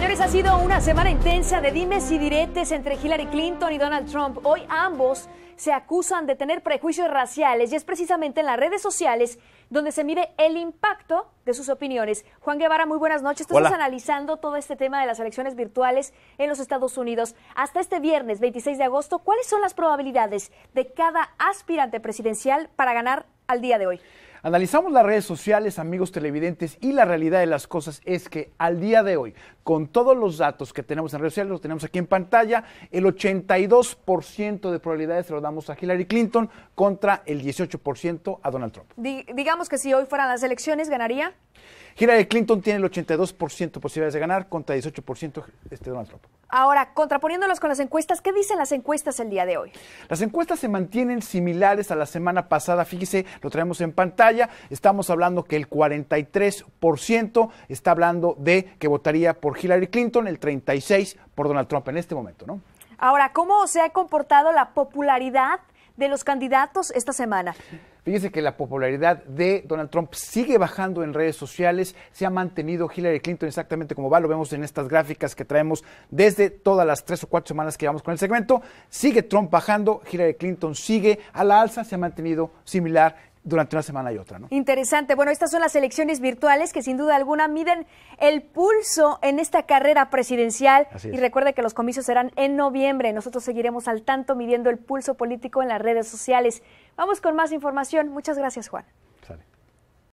Señores, ha sido una semana intensa de dimes y diretes entre Hillary Clinton y Donald Trump. Hoy ambos se acusan de tener prejuicios raciales y es precisamente en las redes sociales donde se mide el impacto de sus opiniones. Juan Guevara, muy buenas noches. Estamos analizando todo este tema de las elecciones virtuales en los Estados Unidos. Hasta este viernes 26 de agosto, ¿cuáles son las probabilidades de cada aspirante presidencial para ganar al día de hoy? Analizamos las redes sociales, amigos televidentes, y la realidad de las cosas es que al día de hoy, con todos los datos que tenemos en redes sociales, los tenemos aquí en pantalla, el 82% de probabilidades se lo damos a Hillary Clinton contra el 18% a Donald Trump. digamos que si hoy fueran las elecciones, ¿ganaría? Hillary Clinton tiene el 82% posibilidades de ganar contra 18% este Donald Trump. Ahora, contraponiéndolos con las encuestas, ¿qué dicen las encuestas el día de hoy? Las encuestas se mantienen similares a la semana pasada, fíjese, lo traemos en pantalla, estamos hablando que el 43% está hablando de que votaría por Hillary Clinton, el 36% por Donald Trump en este momento, ¿no? Ahora, ¿cómo se ha comportado la popularidad de los candidatos esta semana. Fíjese que la popularidad de Donald Trump sigue bajando en redes sociales, se ha mantenido Hillary Clinton exactamente como va, lo vemos en estas gráficas que traemos desde todas las tres o cuatro semanas que llevamos con el segmento, sigue Trump bajando, Hillary Clinton sigue a la alza, se ha mantenido similar durante una semana y otra. ¿no? Interesante. Bueno, estas son las elecciones virtuales que sin duda alguna miden el pulso en esta carrera presidencial. Y recuerde que los comicios serán en noviembre. Nosotros seguiremos al tanto midiendo el pulso político en las redes sociales. Vamos con más información. Muchas gracias, Juan.